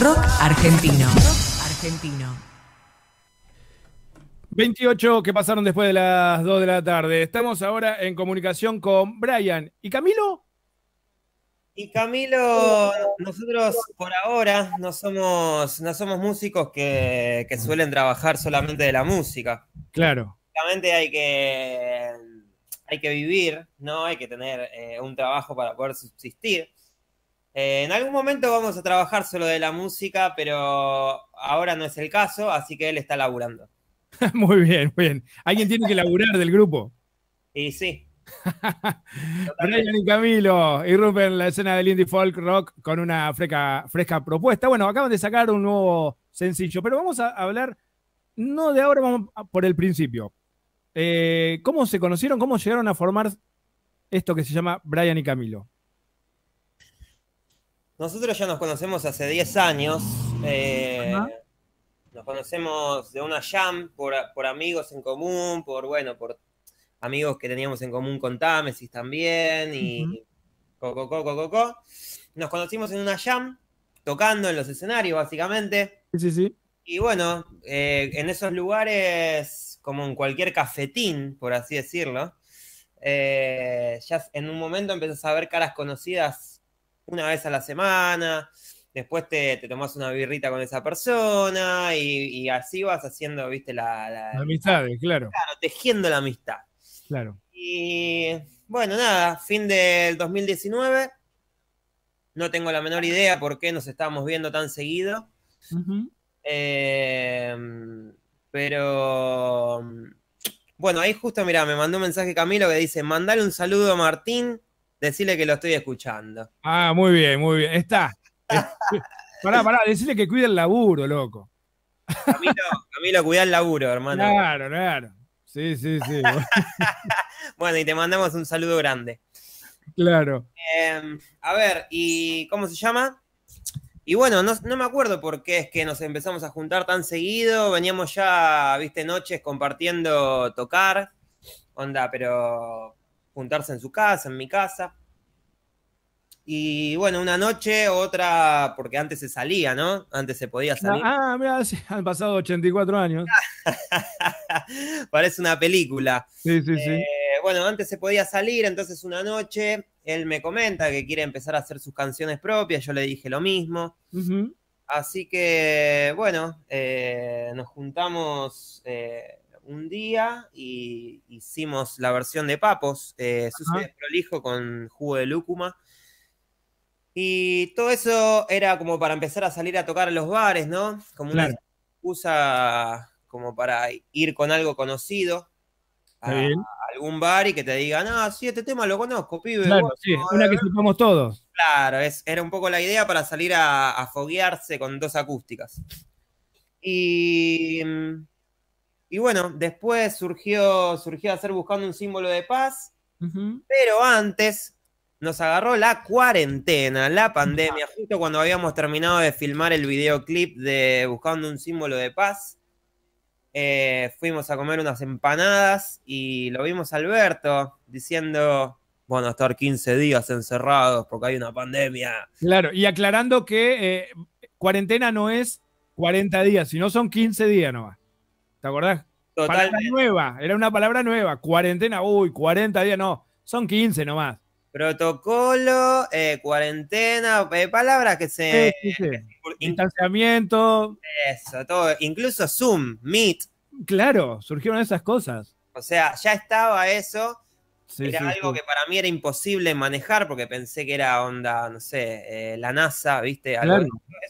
rock argentino. Argentino. 28 que pasaron después de las 2 de la tarde. Estamos ahora en comunicación con Brian. ¿Y Camilo? Y Camilo, nosotros por ahora no somos, no somos músicos que, suelen trabajar solamente de la música. Claro. Obviamente hay que, hay que vivir, ¿no? Hay que tener eh, un trabajo para poder subsistir. Eh, en algún momento vamos a trabajar solo de la música, pero ahora no es el caso, así que él está laburando. muy bien, muy bien. Alguien tiene que laburar del grupo. Y sí. Brian y Camilo irrumpen la escena del indie folk rock con una fresca, propuesta. Bueno, acaban de sacar un nuevo sencillo, pero vamos a hablar no de ahora, vamos por el principio. Eh, ¿Cómo se conocieron? ¿Cómo llegaron a formar esto que se llama Brian y Camilo? Nosotros ya nos conocemos hace 10 años. Eh, nos conocemos de una jam por, amigos en común, por bueno, por amigos que teníamos en común con Támesis también y coco, coco, Nos conocimos en una jam, tocando en los escenarios, básicamente. Sí, sí, sí. Y bueno, eh, en esos lugares, como en cualquier cafetín, por así decirlo, eh, ya en un momento empezás a ver caras conocidas una vez a la semana, después te, te tomas una birrita con esa persona y, así vas haciendo, viste, la, la, amistad, claro. Claro, tejiendo la amistad. Claro. Y bueno, nada, fin del 2019. No tengo la menor idea por qué nos estábamos viendo tan seguido. Em, pero bueno, ahí justo, mira, me mandó un mensaje Camilo que dice: Mandale un saludo a Martín, Decirle que lo estoy escuchando. Ah, muy bien, muy bien. Está. pará, pará, decirle que cuida el laburo, loco. Camilo, Camilo, cuida el laburo, hermano. Claro, claro. Sí, sí, sí. bueno, y te mandamos un saludo grande. Claro. Em, a ver, ¿y cómo se llama? Y bueno, no, no, me acuerdo por qué es que nos empezamos a juntar tan seguido. Veníamos ya, viste, noches compartiendo, tocar. Onda, pero juntarse en su casa, en mi casa. Y bueno, una noche, otra, porque antes se salía, ¿no? Antes se podía ah, salir. Ah, mira, han pasado 84 años. Parece una película. Sí, sí, sí. Eh, bueno, antes se podía salir, entonces una noche él me comenta que quiere empezar a hacer sus canciones propias, yo le dije lo mismo. Así que, bueno, eh, nos juntamos eh, un día y hicimos la versión de Papos, eh, prolijo con jugo de lúcuma. Y todo eso era como para empezar a salir a tocar a los bares, ¿no? Como una excusa como para ir con algo conocido a, algún bar y que te digan, ah, sí, este tema lo conozco, pibe. Claro, una que sepamos todos. Claro, era un poco la idea para salir a, a foguearse con dos acústicas. Y mm, y bueno, después surgió, surgió hacer buscando un símbolo de paz, pero antes nos agarró la cuarentena, la pandemia, justo cuando habíamos terminado de filmar el videoclip de Buscando un símbolo de paz. Eh, fuimos a comer unas empanadas y lo vimos a Alberto diciendo, bueno, estar 15 días encerrados porque hay una pandemia. Claro, y aclarando que eh, cuarentena no es 40 días, sino son 15 días nomás. ¿Te acordás? Total. nueva, era una palabra nueva. Cuarentena, uy, 40 días, no. Son 15 nomás. Protocolo, eh, cuarentena, eh, palabras que se. Sí, Eso, todo. Incluso Zoom, Meet. Claro, surgieron esas cosas. O sea, ya estaba eso. era algo que para mí era imposible manejar porque pensé que era onda, no sé, eh, la NASA, ¿viste? Es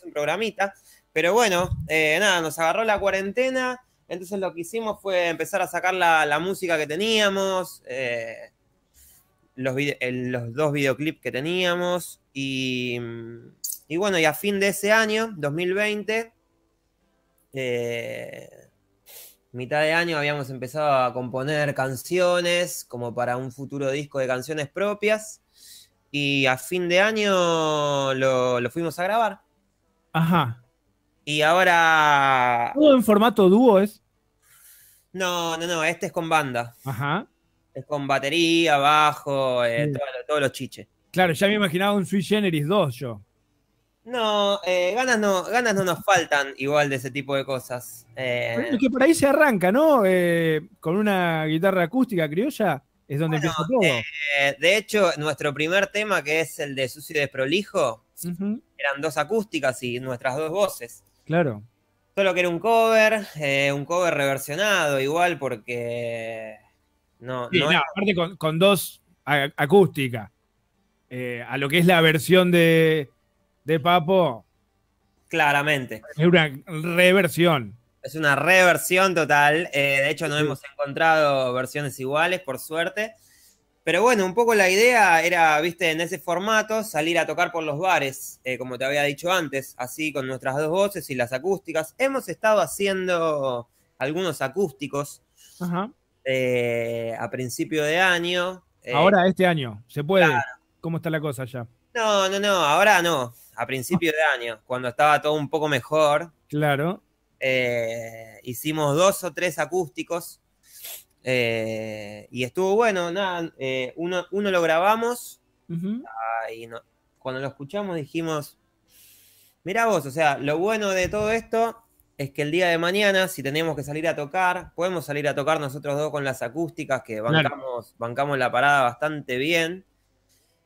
un programita. Pero bueno, nada, nos agarró la cuarentena entonces lo que hicimos fue empezar a sacar la, música que teníamos, eh, los, dos videoclips que teníamos y, bueno, y a fin de ese año, 2020, eh, mitad de año habíamos empezado a componer canciones como para un futuro disco de canciones propias y a fin de año lo, lo fuimos a grabar. Ajá. Y ahora. ¿Todo en formato dúo es? No, no, no, este es con banda. Ajá. Es con batería, bajo, eh, todos los chiches. Claro, ya me imaginaba un Sui Generis 2 yo. No, eh, ganas no, ganas no nos faltan igual de ese tipo de cosas. Eh, que por ahí se arranca, ¿no? Eh, con una guitarra acústica criolla es donde empieza todo. de hecho, nuestro primer tema, que es el de Sucio y Desprolijo, eran dos acústicas y nuestras dos voces. Claro. Solo que era un cover, eh, un cover reversionado igual, porque. No, no, aparte con, dos acústica eh, a lo que es la versión de, Papo. Claramente. Es una reversión. Es una reversión total. Eh, de hecho, no hemos encontrado versiones iguales, por suerte. Pero bueno, un poco la idea era, viste, en ese formato salir a tocar por los bares, eh, como te había dicho antes, así con nuestras dos voces y las acústicas. Hemos estado haciendo algunos acústicos eh, a principio de año. Eh, ahora, este año, ¿se puede? ¿Cómo está la cosa ya? No, no, no, ahora no, a principio de año, cuando estaba todo un poco mejor. Claro. hicimos dos o tres acústicos eh, y estuvo bueno, nada, eh, uno, lo grabamos ah, y cuando lo escuchamos dijimos, mira vos, o sea, lo bueno de todo esto es que el día de mañana, si tenemos que salir a tocar, podemos salir a tocar nosotros dos con las acústicas, que bancamos, bancamos la parada bastante bien.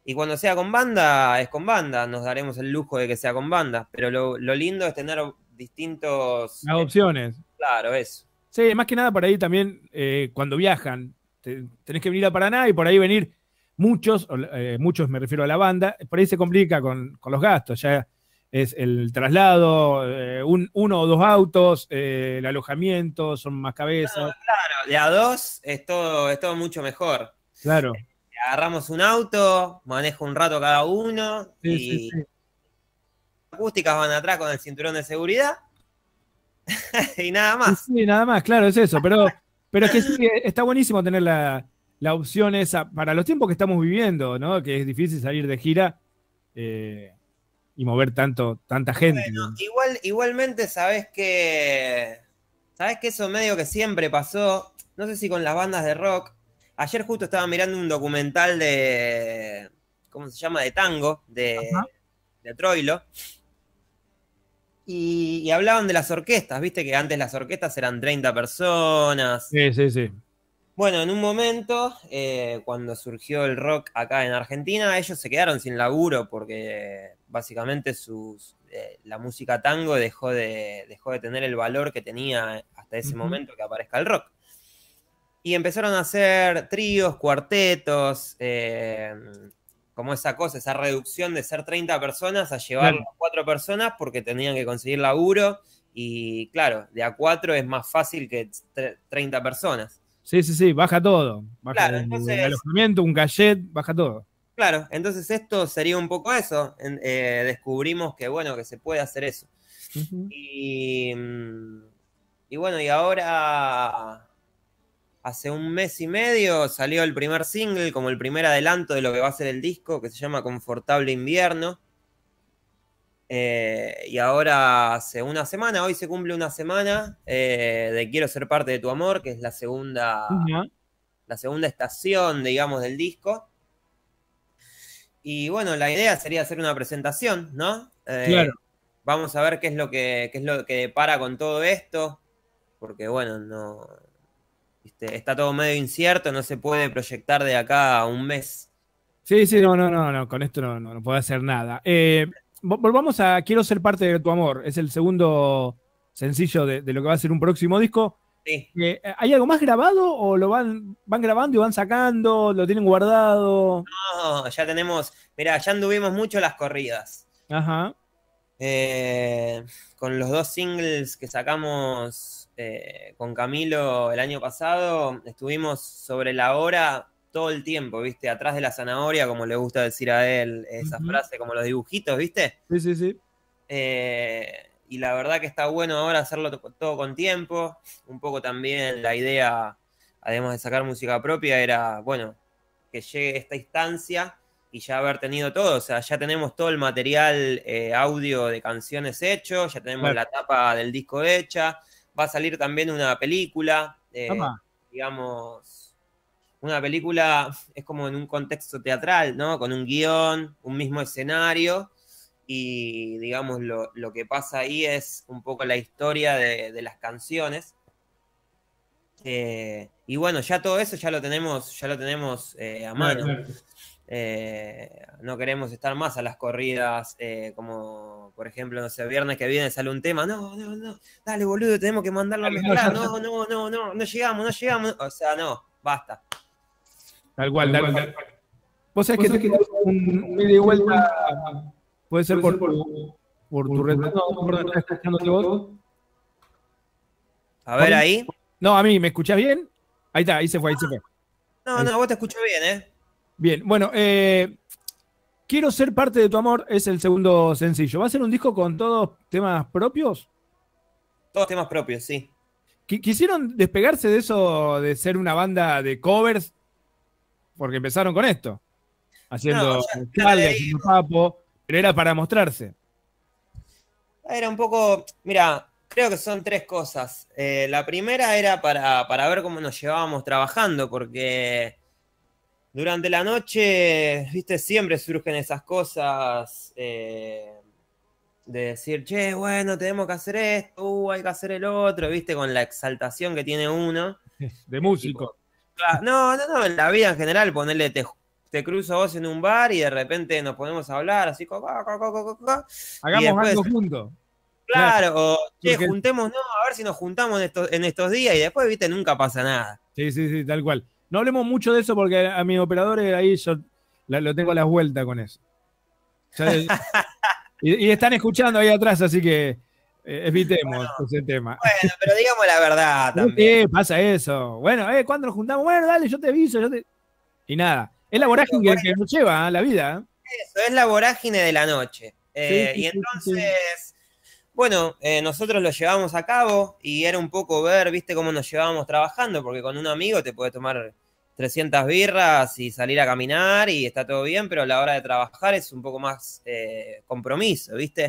Y cuando sea con banda, es con banda, nos daremos el lujo de que sea con banda, pero lo, lindo es tener distintos... opciones. claro, eso. Sí, más que nada por ahí también eh, cuando viajan, tenés que venir a Paraná y por ahí venir muchos, eh, muchos me refiero a la banda, por ahí se complica con, los gastos, ya es el traslado, eh, uno o dos autos, el alojamiento, son más cabezas. Claro, de a dos es todo, es todo mucho mejor. Claro. Agarramos un auto, manejo un rato cada uno y acústicas van atrás con el cinturón de seguridad y nada más. Sí, nada más, claro, es eso. Pero, pero es que sí, eh, está buenísimo tener la, opción esa para los tiempos que estamos viviendo, ¿no? Que es difícil salir de gira eh, y mover tanto, tanta gente. igual, igualmente, sabes que. Sabes que eso medio que siempre pasó. No sé si con las bandas de rock. Ayer justo estaba mirando un documental de. ¿Cómo se llama? De tango, de, de Troilo. Y, hablaban de las orquestas, viste que antes las orquestas eran 30 personas. Sí, sí, sí. Bueno, en un momento, eh, cuando surgió el rock acá en Argentina, ellos se quedaron sin laburo porque básicamente sus, eh, la música tango dejó de, dejó de tener el valor que tenía hasta ese momento que aparezca el rock. Y empezaron a hacer tríos, cuartetos, eh, como esa cosa, esa reducción de ser 30 personas a llevar a 4 personas porque tenían que conseguir laburo y claro, de a 4 es más fácil que 30 personas. Sí, sí, sí, baja todo. Baja el, alojamiento, un gallet, baja todo. Claro, entonces esto sería un poco eso. Eh, descubrimos que bueno, que se puede hacer eso. y, mm, y bueno, y ahora Hace un mes y medio salió el primer single como el primer adelanto de lo que va a ser el disco, que se llama Confortable Invierno. Eh, y ahora hace una semana, hoy se cumple una semana eh, de Quiero ser parte de tu amor, que es la segunda, la segunda estación, digamos, del disco. Y bueno, la idea sería hacer una presentación, ¿no? Eh, claro. Vamos a ver qué es lo que qué es lo que depara con todo esto, porque bueno, no está todo medio incierto, no se puede proyectar de acá a un mes. Sí, sí, no, no, no, no con esto no, no, puedo hacer nada. Eh, volvamos a Quiero ser parte de tu amor, es el segundo sencillo de, lo que va a ser un próximo disco. Sí. Eh, ¿Hay algo más grabado o lo van, van grabando y van sacando? ¿Lo tienen guardado? No, ya tenemos, mira, ya anduvimos mucho las corridas. Ajá. Eh, con los dos singles que sacamos este, con Camilo el año pasado estuvimos sobre la hora todo el tiempo, ¿viste? Atrás de la zanahoria, como le gusta decir a él esa frases frase, como los dibujitos, ¿viste? Sí, sí, sí. Eh, y la verdad que está bueno ahora hacerlo todo con tiempo. Un poco también la idea, además de sacar música propia, era, bueno, que llegue esta instancia y ya haber tenido todo. O sea, ya tenemos todo el material eh, audio de canciones hechos ya tenemos la tapa del disco hecha, va a salir también una película, eh, digamos, una película es como en un contexto teatral, ¿no? Con un guión, un mismo escenario, y digamos, lo, que pasa ahí es un poco la historia de, las canciones. Eh, y bueno, ya todo eso ya lo tenemos, ya lo tenemos eh, a mano. Eh, no queremos estar más a las corridas, eh, como por ejemplo, no sé, viernes que viene sale un tema, no, no, no, dale boludo, tenemos que mandarlo a mejorar, no, no, no, no, no llegamos, no llegamos, o sea, no, basta. Tal cual, tal cual. Vos sabés que, tenés un, medio vuelta, puede ser por, por, por tu red, no, no, estás vos. A ver ahí. No, a mí, ¿me escuchás bien? Ahí está, ahí se fue, ahí se fue. No, no, vos te escucho bien, ¿eh? Bien, bueno, eh, Quiero ser parte de tu amor es el segundo sencillo. ¿Va a ser un disco con todos temas propios? Todos temas propios, sí. ¿Quisieron despegarse de eso de ser una banda de covers? Porque empezaron con esto. Haciendo un papo, pero era para mostrarse. Era un poco. Mira, creo que son tres cosas. Eh, la primera era para, para ver cómo nos llevábamos trabajando, porque durante la noche, viste, siempre surgen esas cosas eh, de decir, che, bueno, tenemos que hacer esto, uh, hay que hacer el otro, viste, con la exaltación que tiene uno. De músico. no, no, no, en la vida en general, ponerle te, cruzo cruzo vos en un bar y de repente nos ponemos a hablar, así, co, co, co, hagamos algo juntos. Claro, o che, a ver si nos juntamos en estos días y después, viste, nunca pasa nada. Sí, sí, sí, tal cual. No hablemos mucho de eso porque a mis operadores ahí yo lo tengo a la vuelta con eso. y, están escuchando ahí atrás, así que eh, evitemos ese tema. Bueno, pero digamos la verdad también. ¿Qué pasa eso? Bueno, eh, ¿cuándo nos juntamos? Bueno, dale, yo te aviso. Y nada. Es la vorágine que, nos lleva a ¿eh? la vida. ¿eh? Eso, es la vorágine de la noche. y entonces, bueno, nosotros lo llevamos a cabo y era un poco ver, viste, cómo nos llevábamos trabajando, porque con un amigo te puede tomar 300 birras y salir a caminar y está todo bien, pero la hora de trabajar es un poco más eh, compromiso, ¿viste?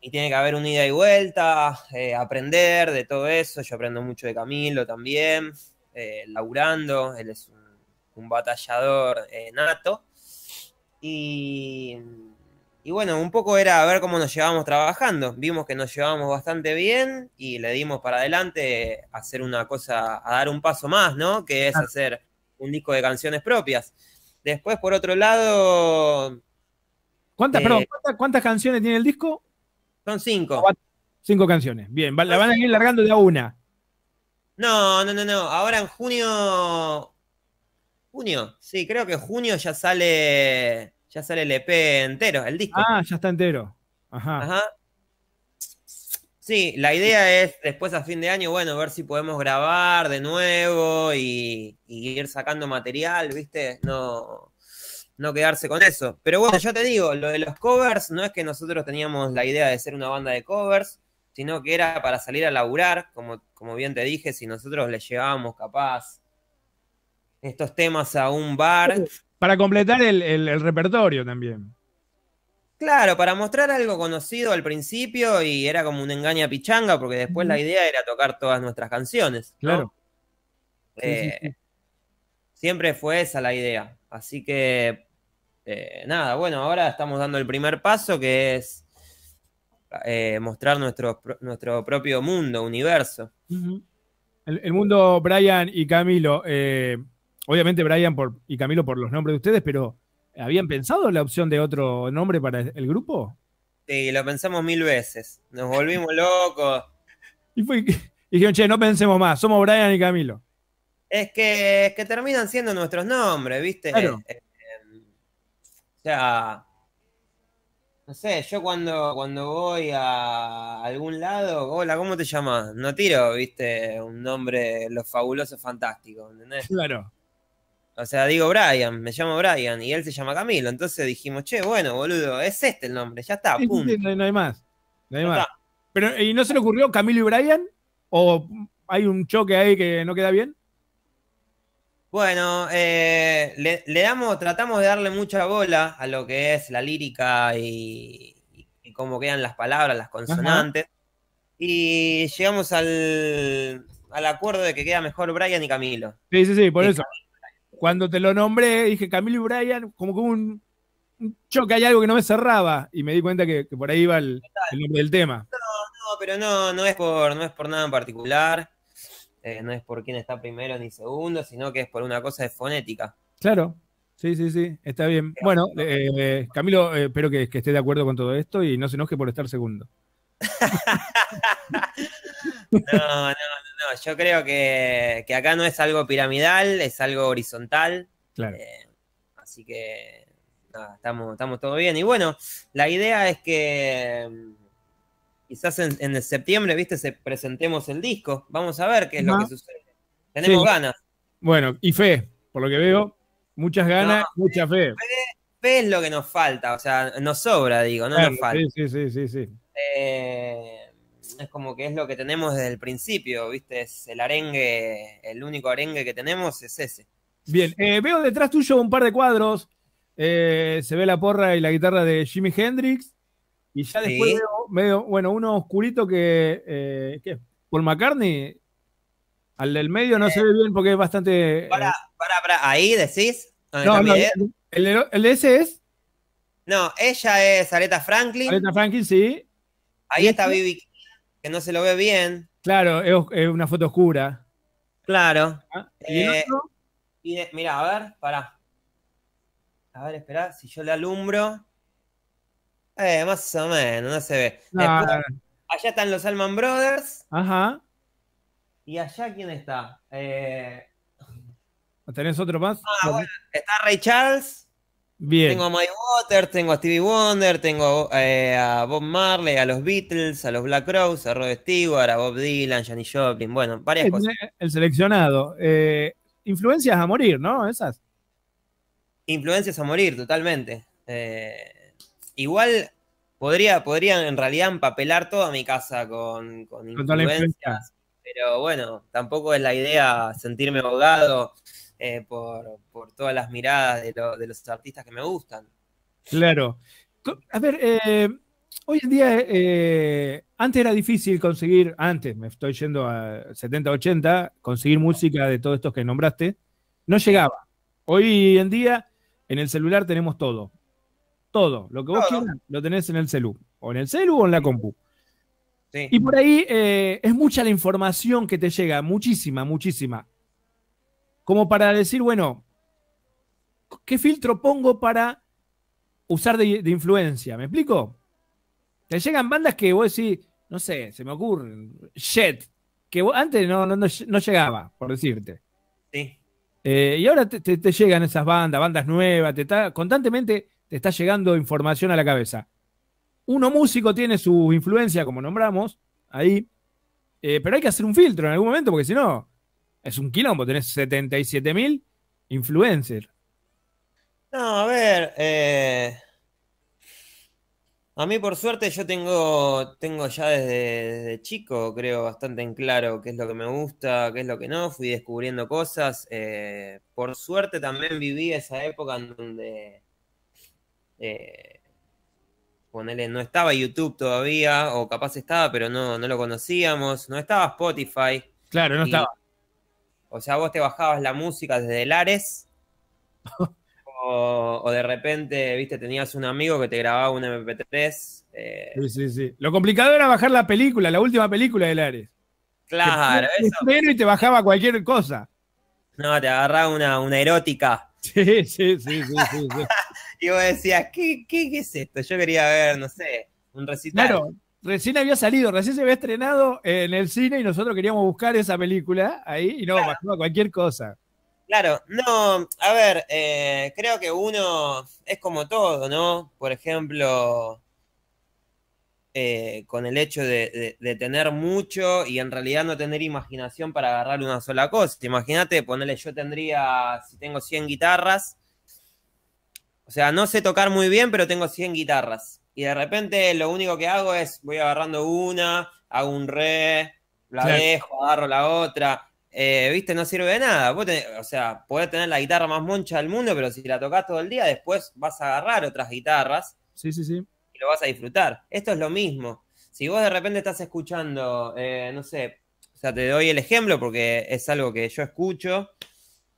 Y tiene que haber un ida y vuelta, eh, aprender de todo eso. Yo aprendo mucho de Camilo también, eh, laburando, él es un, un batallador nato. Y y bueno, un poco era a ver cómo nos llevábamos trabajando. Vimos que nos llevábamos bastante bien y le dimos para adelante a hacer una cosa, a dar un paso más, ¿no? Que es hacer un disco de canciones propias. Después, por otro lado. ¿Cuántas, eh, ¿cuántas, ¿cuántas, canciones tiene el disco? Son cinco. Ah, cinco canciones. Bien, la van a ir largando de a una. No, no, no, no. Ahora en junio. Junio, sí, creo que junio ya sale ya sale el EP entero, el disco. Ah, ya está entero. Ajá. Ajá. Sí, la idea es después a fin de año, bueno, ver si podemos grabar de nuevo y, ir sacando material, ¿viste? No, no quedarse con eso. Pero bueno, ya te digo, lo de los covers no es que nosotros teníamos la idea de ser una banda de covers, sino que era para salir a laburar, como, como bien te dije, si nosotros le llevábamos capaz estos temas a un bar para completar el, repertorio también. Claro, para mostrar algo conocido al principio y era como un engaña pichanga, porque después la idea era tocar todas nuestras canciones. Claro. Eh, siempre fue esa la idea. Así que, eh, nada, bueno, ahora estamos dando el primer paso que es eh, mostrar nuestro, nuestro, propio mundo, universo. el, el, mundo Brian y Camilo, obviamente Brian por, y Camilo por los nombres de ustedes, pero ¿habían pensado la opción de otro nombre para el grupo? Sí, lo pensamos mil veces. Nos volvimos locos. y, fue, dijeron, che, no pensemos más, somos Brian y Camilo. Es que, terminan siendo nuestros nombres, ¿viste? Eh, eh, o sea, no sé, yo cuando, cuando voy a algún lado, hola, ¿cómo te llamas? No tiro, viste, un nombre, los fabulosos fantásticos, ¿entendés? Claro. O sea, digo Brian, me llamo Brian y él se llama Camilo. Entonces dijimos, che, bueno, boludo, es este el nombre, ya está, pum. no, hay más. Pero, ¿y no se le ocurrió Camilo y Brian? ¿O hay un choque ahí que no queda bien? Bueno, eh, le, damos, tratamos de darle mucha bola a lo que es la lírica y, cómo quedan las palabras, las consonantes. Y llegamos al, acuerdo de que queda mejor Brian y Camilo. Sí, sí, sí, por eso cuando te lo nombré, dije Camilo y Brian, como que un, choque, hay algo que no me cerraba. Y me di cuenta que, por ahí iba el, nombre del tema. No, no, pero no, no es por, no es por nada en particular. Eh, no es por quién está primero ni segundo, sino que es por una cosa de fonética. Claro, sí, sí, sí, está bien. bueno, eh, Camilo, eh, espero que, que, esté de acuerdo con todo esto y no se enoje por estar segundo. No, no, no, yo creo que, que acá no es algo piramidal, es algo horizontal. Claro. Eh, así que estamos, estamos todo bien. Y bueno, la idea es que mm, quizás en, septiembre, viste, se presentemos el disco. Vamos a ver qué es lo que sucede. Tenemos ganas. Bueno, y fe, por lo que veo, muchas ganas, mucha fe. fe. es lo que nos falta, o sea, nos sobra, digo, no nos falta. Sí, sí, sí, sí. Eh, es como que es lo que tenemos desde el principio, ¿viste? Es el arengue, el único arengue que tenemos es ese. Bien, eh, veo detrás tuyo un par de cuadros. Eh, se ve la porra y la guitarra de Jimi Hendrix. Y ya después veo, bueno, uno oscurito que, eh, Paul McCartney. Al del medio no se eh, ve bien porque es bastante. Para, para, para, ahí decís. No, no, el, de ese es. No, ella es Aretha Franklin. Aretha Franklin, sí. Ahí está este Bibi que no se lo ve bien. Claro, es una foto oscura. Claro. Ah, ¿Y eh, mira mirá, a ver, pará. A ver, espera si yo le alumbro. Eh, más o menos, no se ve. allá están los Salman Brothers. Ajá. ¿Y allá quién está? Eh... ¿Tenés otro más? Ah, está Ray Charles. Tengo a Mike Waters, tengo a Stevie Wonder, tengo eh, a Bob Marley, a los Beatles, a los Black Crowes, a Rod Stewart, a Bob Dylan, Janis Joplin, bueno, varias cosas. El seleccionado. Eh, influencias a morir, ¿no? Esas. Influencias a morir, totalmente. Eh, igual podría, en realidad empapelar toda mi casa con, con influencias, pero bueno, tampoco es la idea sentirme ahogado eh, por, todas las miradas de, los artistas que me gustan. Claro. A ver, eh, hoy en día, eh, antes era difícil conseguir, antes me estoy yendo a 70, 80, conseguir música de todos estos que nombraste, no llegaba. Hoy en día, en el celular tenemos todo. Todo. Lo que vos lo tenés en el celu. O en el celu o en la compu. Y por ahí es mucha la información que te llega, muchísima, muchísima como para decir, bueno, ¿qué filtro pongo para usar de, influencia? ¿Me explico? Te llegan bandas que vos decís, no sé, se me ocurre, Jet, que antes no, llegaba, por decirte. Sí. Eh, y ahora te, llegan esas bandas, bandas nuevas, está, constantemente te está llegando información a la cabeza. Uno músico tiene su influencia, como nombramos, ahí, eh, pero hay que hacer un filtro en algún momento, porque si no, es un quilombo, tenés 77 mil influencers. No, a ver. Eh, a mí, por suerte, yo tengo, tengo ya desde, chico, creo, bastante en claro qué es lo que me gusta, qué es lo que no. Fui descubriendo cosas. Eh, por suerte, también viví esa época en donde. Eh, ponele, no estaba YouTube todavía, o capaz estaba, pero no, no lo conocíamos. No estaba Spotify. Claro, no estaba. O sea, vos te bajabas la música desde Lares. o, de repente, viste, tenías un amigo que te grababa un MP3. Eh. Sí, sí, sí. Lo complicado era bajar la película, la última película de Lares. Claro, eso. Y te bajaba cualquier cosa. No, te agarraba una, erótica. Sí, sí, sí, sí, sí. y vos decías, ¿qué, qué, es esto? Yo quería ver, no sé, un recital. Claro, recién había salido, recién se había estrenado eh, en el cine y nosotros queríamos buscar esa película ahí y no, cualquier cosa. Claro, no, a ver, eh, creo que uno es como todo, ¿no? Por ejemplo, eh, con el hecho de, tener mucho y en realidad no tener imaginación para agarrar una sola cosa. Imagínate, ponerle, yo tendría, si tengo 100 guitarras, o sea, no sé tocar muy bien, pero tengo 100 guitarras y de repente lo único que hago es voy agarrando una, hago un re, la dejo, agarro la otra. Eh, viste, no sirve de nada. o sea, podés tener la guitarra más moncha del mundo, pero si la tocas todo el día, después vas a agarrar otras guitarras. Sí, sí, sí. Y lo vas a disfrutar. Esto es lo mismo. Si vos de repente estás escuchando, eh, no sé, o sea, te doy el ejemplo porque es algo que yo escucho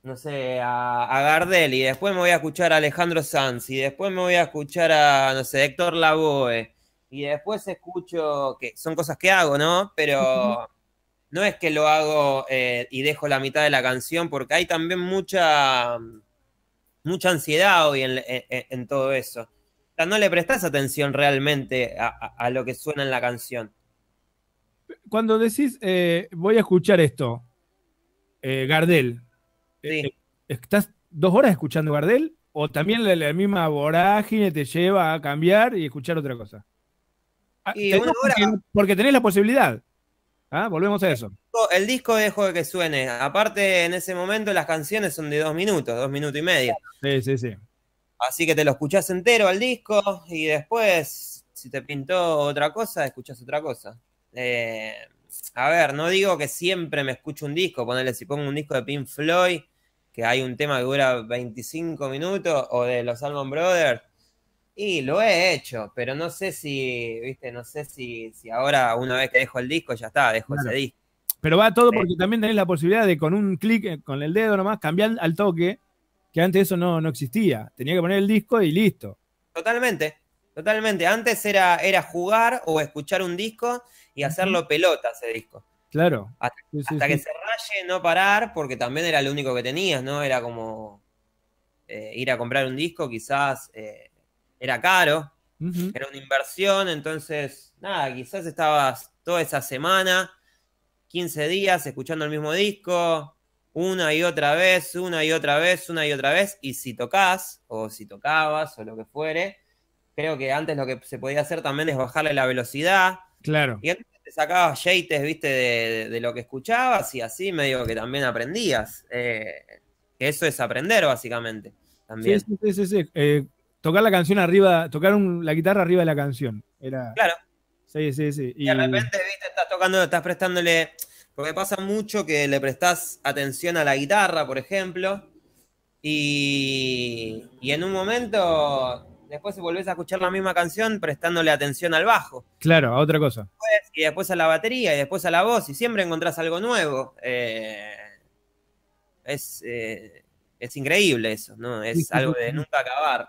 no sé, a, Gardel y después me voy a escuchar a Alejandro Sanz y después me voy a escuchar a, no sé, Héctor Lavoe y después escucho, que son cosas que hago, ¿no? Pero no es que lo hago eh, y dejo la mitad de la canción porque hay también mucha, mucha ansiedad hoy en, todo eso. O sea, no le prestas atención realmente a, lo que suena en la canción. Cuando decís, eh, voy a escuchar esto, eh, Gardel, eh, eh, estás dos horas escuchando Gardel o también la, misma vorágine te lleva a cambiar y escuchar otra cosa. Ah, porque, tenés la posibilidad. Ah, volvemos a eso. El disco dejo de que suene. Aparte, en ese momento las canciones son de dos minutos, dos minutos y medio. Sí, sí, sí. Así que te lo escuchás entero al disco y después, si te pintó otra cosa, escuchás otra cosa. Eh, a ver, no digo que siempre me escucho un disco, ponerle si pongo un disco de Pink Floyd que hay un tema que dura 25 minutos o de los Salmon Brothers. Y lo he hecho, pero no sé si, viste, no sé si, si ahora una vez que dejo el disco ya está, dejo ese disco. Pero va todo porque también tenés la posibilidad de con un clic, eh, con el dedo nomás, cambiar al toque, que antes eso no, no existía. Tenía que poner el disco y listo. Totalmente, totalmente. Antes era, era jugar o escuchar un disco y hacerlo pelota ese disco. Claro. Hasta, que se no parar, porque también era lo único que tenías, ¿no? Era como eh, ir a comprar un disco, quizás eh, era caro, era una inversión, entonces, nada, quizás estabas toda esa semana, 15 días, escuchando el mismo disco, una y otra vez, una y otra vez, una y otra vez, y si tocas, o si tocabas, o lo que fuere, creo que antes lo que se podía hacer también es bajarle la velocidad. Claro te sacabas yates, viste, de, lo que escuchabas y así medio que también aprendías. Eh, que eso es aprender, básicamente. También. Sí, sí, sí, eh, tocar la canción arriba, tocar la guitarra arriba de la canción. Era... Claro. Sí, sí, sí. Y... de repente, viste, estás tocando, estás prestándole. Porque pasa mucho que le prestás atención a la guitarra, por ejemplo, y, y en un momento Después volvés a escuchar la misma canción prestándole atención al bajo. Claro, a otra cosa. y después a la batería, y después a la voz, y siempre encontrás algo nuevo. Eh, eh, es, increíble eso, ¿no? Es algo de nunca acabar.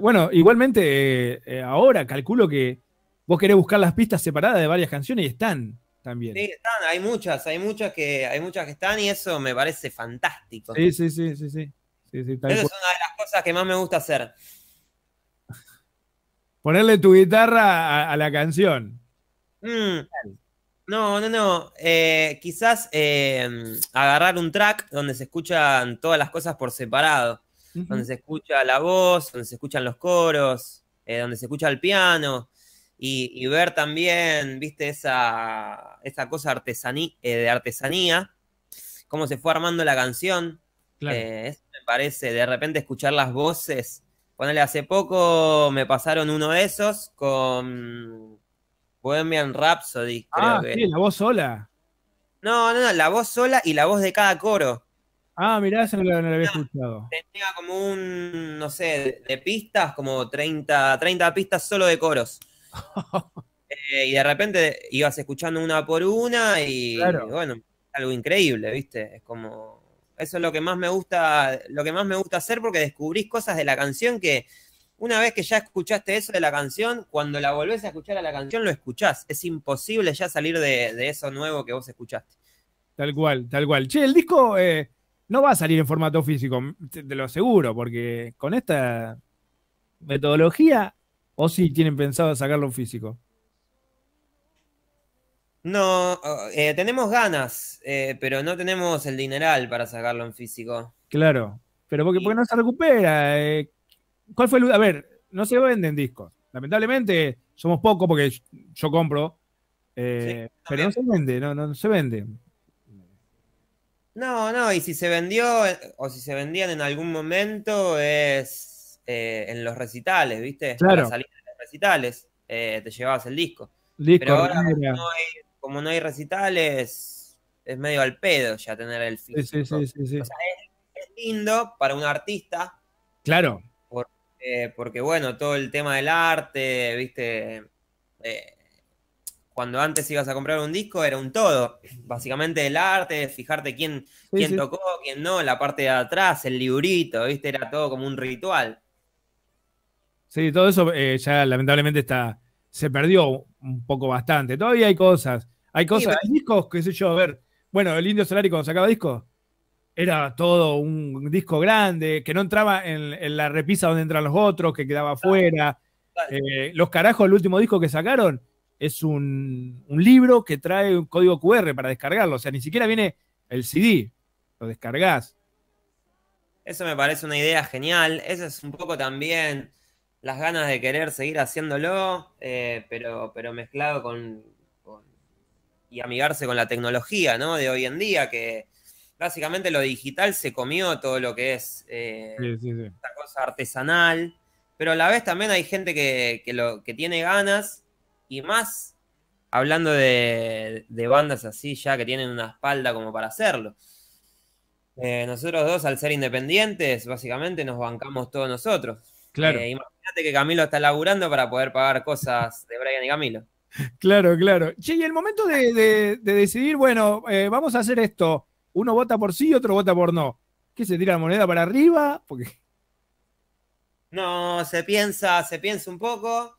Bueno, igualmente, eh, ahora calculo que vos querés buscar las pistas separadas de varias canciones y están también. Sí, están, hay muchas, hay muchas que, hay muchas que están y eso me parece fantástico. sí, sí, sí. sí, sí Esa es una de las cosas que más me gusta hacer. Ponerle tu guitarra a, la canción. Mm. No, no, no. Eh, quizás eh, agarrar un track donde se escuchan todas las cosas por separado. Donde se escucha la voz, donde se escuchan los coros, eh, donde se escucha el piano. Y, ver también, viste, esa, cosa de artesanía, cómo se fue armando la canción. eso me parece, de repente escuchar las voces Ponele, hace poco me pasaron uno de esos con Bohemian Rhapsody, creo ah, Sí, la voz sola. No, no, no, la voz sola y la voz de cada coro. Ah, mirá, eso no lo, había escuchado. Tenía como un, no sé, de, pistas, como 30, 30 pistas solo de coros. Eh, y de repente ibas escuchando una por una y, claro. y bueno, algo increíble, ¿viste? Es como eso es lo que más me gusta, lo que más me gusta hacer porque descubrís cosas de la canción que una vez que ya escuchaste eso de la canción, cuando la volvés a escuchar a la canción, lo escuchás. Es imposible ya salir de, eso nuevo que vos escuchaste. Tal cual, tal cual. Che, el disco eh, no va a salir en formato físico, te, lo aseguro, porque con esta metodología, o sí tienen pensado sacarlo físico. No, eh, tenemos ganas, eh, pero no tenemos el dineral para sacarlo en físico. Claro, pero porque, porque no se recupera. Eh, ¿Cuál fue el.? A ver, no se venden discos. Lamentablemente somos pocos porque yo compro, pero no se vende, no, no, se vende. No, no, y si se vendió o si se vendían en algún momento es en los recitales, ¿viste? Claro. de los recitales te llevabas el disco. disco Pero ahora no hay, como no hay recitales, es medio al pedo ya tener el físico. Sí, sí, sí, O sea, es, lindo para un artista. Claro. Eh, porque, bueno, todo el tema del arte, viste, eh, cuando antes ibas a comprar un disco era un todo. Básicamente el arte, fijarte quién, quién tocó, quién no, la parte de atrás, el librito, viste, era todo como un ritual. Sí, todo eso eh, ya lamentablemente está, se perdió un poco bastante. Todavía hay cosas. Hay cosas, discos, qué sé yo, a ver. Bueno, el Indio Solari cuando sacaba disco era todo un disco grande, que no entraba en, la repisa donde entran los otros, que quedaba afuera. Eh, los carajos, el último disco que sacaron es un, libro que trae un código QR para descargarlo. O sea, ni siquiera viene el CD, lo descargás. Eso me parece una idea genial. Eso es un poco también las ganas de querer seguir haciéndolo, eh, pero, pero mezclado con, y amigarse con la tecnología, ¿no? De hoy en día, que básicamente lo digital se comió todo lo que es eh, esta cosa artesanal, pero a la vez también hay gente que, tiene ganas y más hablando de, bandas así ya que tienen una espalda como para hacerlo. Eh, nosotros dos, al ser independientes, básicamente nos bancamos todos nosotros. Claro. Eh, imagínate que Camilo está laburando para poder pagar cosas de Brian y Camilo. Claro, claro. Che, y el momento de, decidir, bueno, eh, vamos a hacer esto. Uno vota por sí, otro vota por no. ¿Qué se tira la moneda para arriba? No, se piensa, se piensa un poco.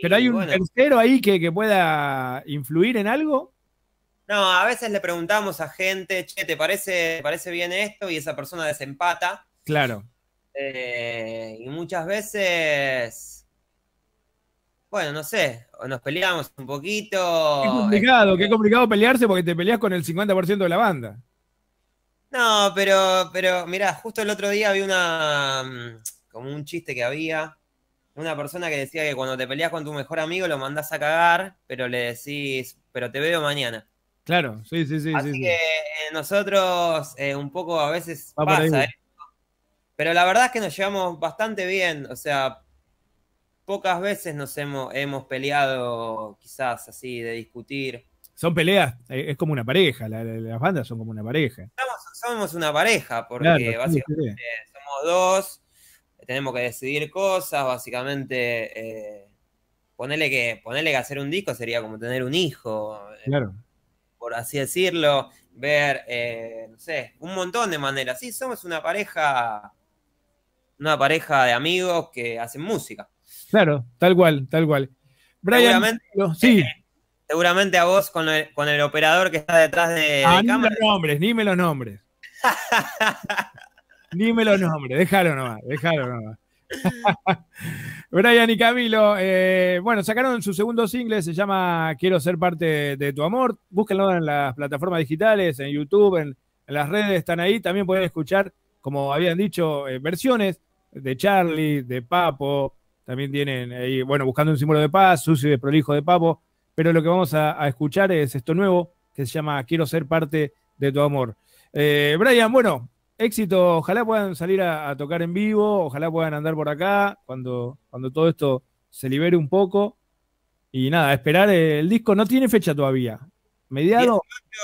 ¿Pero hay un tercero ahí que, pueda influir en algo? No, a veces le preguntamos a gente, che, ¿te parece, parece bien esto? Y esa persona desempata. Claro. Eh, y muchas veces bueno, no sé, nos peleamos un poquito. Qué este, complicado, qué complicado pelearse porque te peleas con el 50% de la banda. No, pero, pero mira, justo el otro día vi una, mm, como un chiste que había, una persona que decía que cuando te peleas con tu mejor amigo lo mandás a cagar, pero le decís, pero te veo mañana. Claro, sí, sí, sí. Así que eh, nosotros eh, un poco a veces pasa, pero la verdad es que nos llevamos bastante bien, o sea, pocas veces nos hemos, hemos peleado quizás así de discutir. Son peleas, eh, es como una pareja, las bandas son como una pareja. somos una pareja, porque básicamente somos dos, eh, tenemos que decidir cosas, básicamente eh, ponerle, que, ponerle que hacer un disco sería como tener un hijo, por así decirlo, ver, no sé, un montón de maneras. Sí, somos una pareja, una pareja de amigos que hacen música. Claro, tal cual, tal cual. Brian, seguramente, sí. Eh, seguramente a vos con el, operador que está detrás de, ah, los nombres, dime los nombres. dime los nombres, déjalo nomás, déjalo nomás. Brian y Camilo, eh, bueno, sacaron su segundo single, se llama Quiero ser parte de tu amor. Búsquenlo en las plataformas digitales, en YouTube, en, las redes, están ahí. También pueden escuchar, como habían dicho, eh, versiones de Charlie, de Papo, también tienen ahí, bueno, buscando un símbolo de paz, sucio y prolijo de papo. Pero lo que vamos a, escuchar es esto nuevo que se llama Quiero ser parte de tu amor. Eh, Brian, bueno, éxito. Ojalá puedan salir a, tocar en vivo, ojalá puedan andar por acá cuando, cuando todo esto se libere un poco. Y nada, esperar eh, el disco. No tiene fecha todavía. Mediado.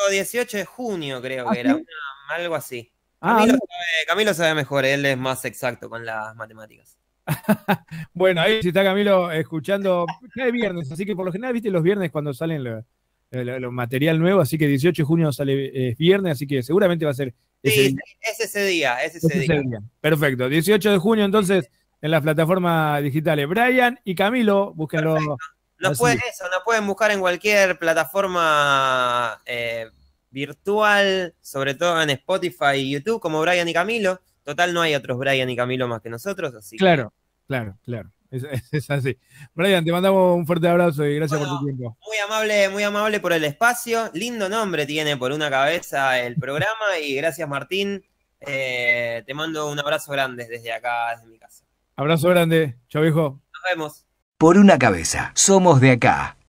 18, de junio, creo ¿Ah, que era. algo así. Ah, Camilo, sabe, mejor, él es más exacto con las matemáticas. bueno, ahí si está Camilo escuchando, es viernes, así que por lo general, viste, los viernes cuando salen los materiales nuevos material nuevo, así que 18 de junio sale eh, viernes, así que seguramente va a ser ese sí, día. Es ese día, ese, ese día. Perfecto, 18 de junio entonces en las plataformas digitales. Brian y Camilo, búsquenlo. No pueden, eso, pueden buscar en cualquier plataforma eh, virtual, sobre todo en Spotify y YouTube, como Brian y Camilo. Total, no hay otros Brian y Camilo más que nosotros, así. Claro, claro, claro. Es, así. Brian, te mandamos un fuerte abrazo y gracias por tu tiempo. Muy amable, muy amable por el espacio. Lindo nombre tiene por una cabeza el programa y gracias Martín. Eh, te mando un abrazo grande desde acá, desde mi casa. Abrazo grande, chao viejo. Nos vemos. Por una cabeza, somos de acá.